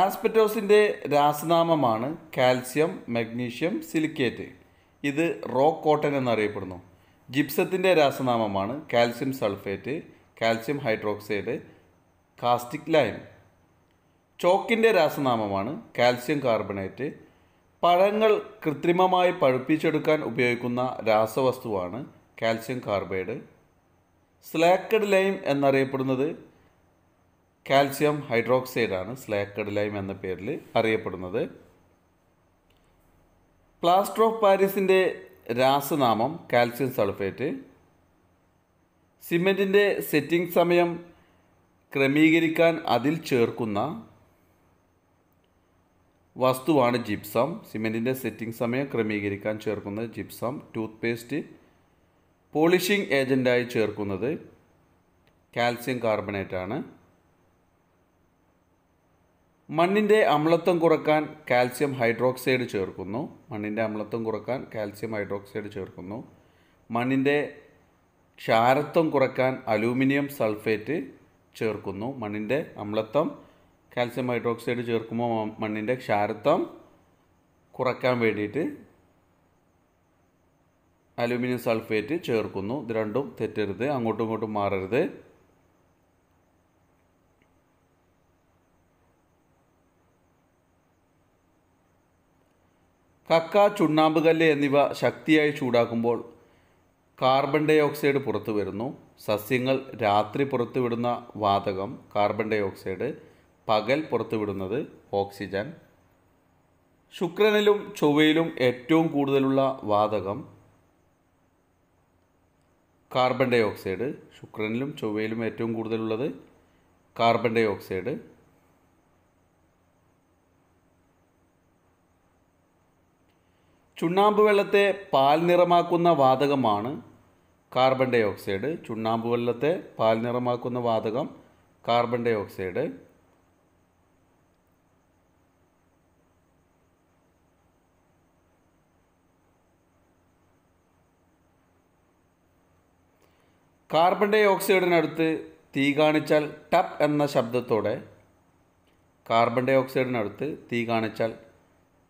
ആസ്പെറ്റോസിൻ്റെ രാസനാമമാണ് calcium magnesium silicate ഇത് raw cotton എന്നറിയപ്പെടുന്നു ജിപ്സത്തിൻ്റെ രാസനാമമാണ് calcium sulphate calcium hydroxide caustic lime ചോക്കിൻ്റെ രാസനാമമാണ് കാൽസ്യം കാർബണേറ്റ് പഴങ്ങൾ കൃത്രിമമായി പഴുപ്പിച്ചെടുക്കാൻ ഉപയോഗിക്കുന്ന രാസവസ്തുവാണ് കാൽസ്യം കാർബൈഡ് സ്ലാക്കഡ് ലൈം എന്നറിയപ്പെടുന്നത് കാൽസ്യം ഹൈഡ്രോക്സൈഡാണ് സ്ലാക്കഡ് ലൈം എന്ന പേരിൽ അറിയപ്പെടുന്നത് പ്ലാസ്റ്റർ ഓഫ് പാരീസിൻ്റെ രാസനാമം കാൽസ്യം സൾഫേറ്റ് സിമെൻറ്റിൻ്റെ സെറ്റിംഗ് സമയം ക്രമീകരിക്കാൻ അതിൽ ചേർക്കുന്ന വസ്തുവാണ് ജിപ്സം സിമെൻറ്റിൻ്റെ സെറ്റിംഗ് സമയം ക്രമീകരിക്കാൻ ചേർക്കുന്ന ജിപ്സം ടൂത്ത് പേസ്റ്റ് പോളിഷിംഗ് ഏജൻ്റായി ചേർക്കുന്നത് കാൽസ്യം കാർബണേറ്റാണ് മണ്ണിൻ്റെ അമ്ലത്വം കുറക്കാൻ കാൽസ്യം ഹൈഡ്രോക്സൈഡ് ചേർക്കുന്നു മണ്ണിൻ്റെ അമ്ലത്വം കുറക്കാൻ കാൽസ്യം ഹൈഡ്രോക്സൈഡ് ചേർക്കുന്നു മണ്ണിൻ്റെ ക്ഷാരത്വം കുറക്കാൻ അലൂമിനിയം സൾഫേറ്റ് ചേർക്കുന്നു മണ്ണിൻ്റെ അമ്ലത്വം കാൽസ്യം ഹൈഡ്രോക്സൈഡ് ചേർക്കുമ്പോൾ മണ്ണിൻ്റെ ക്ഷാരത്വം കുറക്കാൻ വേണ്ടിയിട്ട് അലൂമിനിയം സൾഫേറ്റ് ചേർക്കുന്നു ഇത് രണ്ടും തെറ്റരുത് അങ്ങോട്ടും ഇങ്ങോട്ടും മാറരുത് കക്ക കല്ല് എന്നിവ ശക്തിയായി ചൂടാക്കുമ്പോൾ കാർബൺ ഡൈ ഓക്സൈഡ് പുറത്തു വരുന്നു സസ്യങ്ങൾ രാത്രി പുറത്തുവിടുന്ന വാതകം കാർബൺ ഡൈ ഓക്സൈഡ് പകൽ പുറത്തുവിടുന്നത് ഓക്സിജൻ ശുക്രനിലും ചൊവ്വയിലും ഏറ്റവും കൂടുതലുള്ള വാതകം കാർബൺ ഡൈ ഓക്സൈഡ് ശുക്രനിലും ചൊവ്വയിലും ഏറ്റവും കൂടുതലുള്ളത് കാർബൺ ഡൈ ഓക്സൈഡ് ചുണ്ണാമ്പ് വെള്ളത്തെ പാൽ നിറമാക്കുന്ന വാതകമാണ് കാർബൺ ഡൈ ഓക്സൈഡ് ചുണ്ണാമ്പ് വെള്ളത്തെ പാൽ നിറമാക്കുന്ന വാതകം കാർബൺ ഡൈ ഓക്സൈഡ് കാർബൺ ഡൈ ഓക്സൈഡിനടുത്ത് തീ കാണിച്ചാൽ ടപ്പ് എന്ന ശബ്ദത്തോടെ കാർബൺ ഡൈ ഓക്സൈഡിനടുത്ത് തീ കാണിച്ചാൽ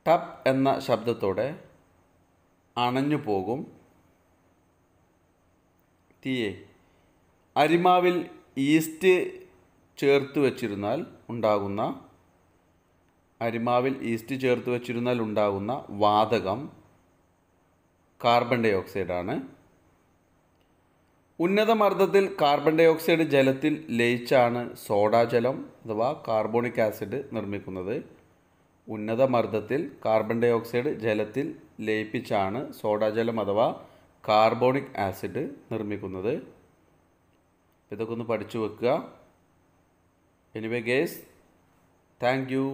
ടപ്പ് എന്ന ശബ്ദത്തോടെ അണഞ്ഞു പോകും തീയെ അരിമാവിൽ ഈസ്റ്റ് ചേർത്ത് വച്ചിരുന്നാൽ ഉണ്ടാകുന്ന അരിമാവിൽ ഈസ്റ്റ് ചേർത്ത് വച്ചിരുന്നാൽ ഉണ്ടാകുന്ന വാതകം കാർബൺ ഡൈ ഓക്സൈഡാണ് ഉന്നത മർദ്ദത്തിൽ കാർബൺ ഡൈ ഓക്സൈഡ് ജലത്തിൽ ലയിച്ചാണ് സോഡാജലം അഥവാ കാർബോണിക് ആസിഡ് നിർമ്മിക്കുന്നത് ഉന്നതമർദ്ദത്തിൽ കാർബൺ ഡൈ ഓക്സൈഡ് ജലത്തിൽ ലയിപ്പിച്ചാണ് സോഡാജലം അഥവാ കാർബോണിക് ആസിഡ് നിർമ്മിക്കുന്നത് ഇതൊക്കെ ഒന്ന് പഠിച്ചു വെക്കുക എനിവേ ഗേസ് താങ്ക് യു